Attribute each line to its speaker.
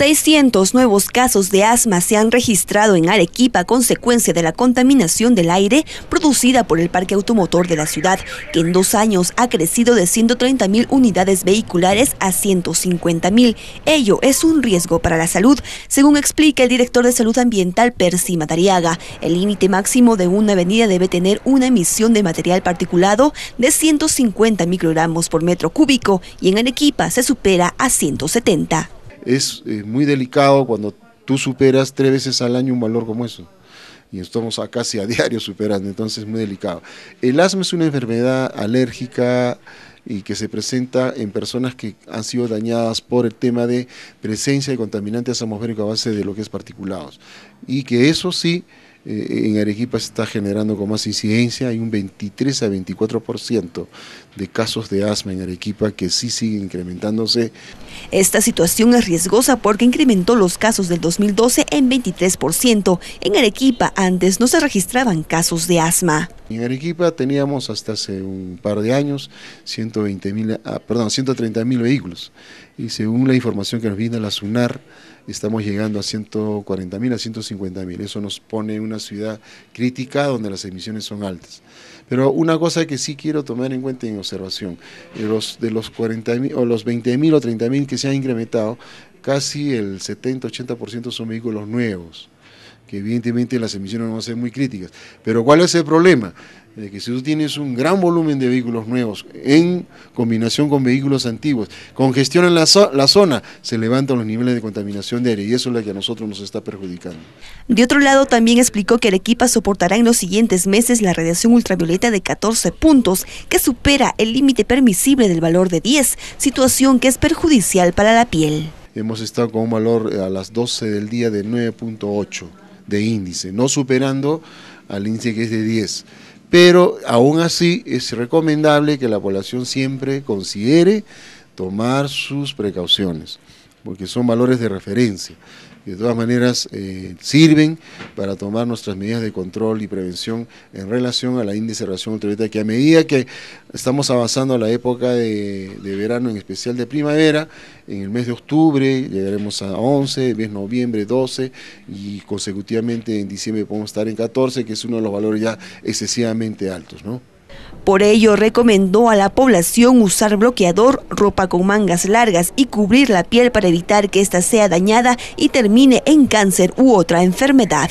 Speaker 1: 600 nuevos casos de asma se han registrado en Arequipa a consecuencia de la contaminación del aire producida por el parque automotor de la ciudad, que en dos años ha crecido de 130 mil unidades vehiculares a 150 mil. Ello es un riesgo para la salud, según explica el director de Salud Ambiental Percy Matariaga. El límite máximo de una avenida debe tener una emisión de material particulado de 150 microgramos por metro cúbico y en Arequipa se supera a 170
Speaker 2: es eh, muy delicado cuando tú superas tres veces al año un valor como eso. Y estamos casi a diario superando, entonces es muy delicado. El asma es una enfermedad alérgica y que se presenta en personas que han sido dañadas por el tema de presencia de contaminantes atmosféricos a base de lo que es particulados. Y que eso sí eh, en Arequipa se está generando con más incidencia, hay un 23 a 24% de casos
Speaker 1: de asma en Arequipa que sí sigue incrementándose. Esta situación es riesgosa porque incrementó los casos del 2012 en 23%. En Arequipa antes no se registraban casos de asma.
Speaker 2: En Arequipa teníamos hasta hace un par de años 120 ah, perdón, 130 vehículos y según la información que nos viene la SUNAR estamos llegando a 140.000, a 150 mil. Eso nos pone en una ciudad crítica donde las emisiones son altas. Pero una cosa que sí quiero tomar en cuenta en observación, de eh, los, de los 40 o los 20 mil o 30 mil que se han incrementado, casi el 70-80% son vehículos nuevos que evidentemente las emisiones van a ser muy críticas. Pero ¿cuál es el problema? De que si tú tienes un gran volumen de vehículos nuevos en combinación con vehículos antiguos, congestionan la, la zona, se levantan los niveles de
Speaker 1: contaminación de aire y eso es lo que a nosotros nos está perjudicando. De otro lado, también explicó que Arequipa soportará en los siguientes meses la radiación ultravioleta de 14 puntos, que supera el límite permisible del valor de 10, situación que es perjudicial para la piel.
Speaker 2: Hemos estado con un valor a las 12 del día de 9.8 de índice, no superando al índice que es de 10. Pero aún así es recomendable que la población siempre considere tomar sus precauciones, porque son valores de referencia de todas maneras eh, sirven para tomar nuestras medidas de control y prevención en relación a la índice de relación ultravioleta, que a medida que estamos avanzando a la época de, verano, en especial de primavera, en el mes de octubre llegaremos a 11, el mes de noviembre 12 y consecutivamente en diciembre podemos estar en 14, que es uno de los valores ya excesivamente altos. ¿no?
Speaker 1: Por ello, recomendó a la población usar bloqueador, ropa con mangas largas y cubrir la piel para evitar que ésta sea dañada y termine en cáncer u otra enfermedad.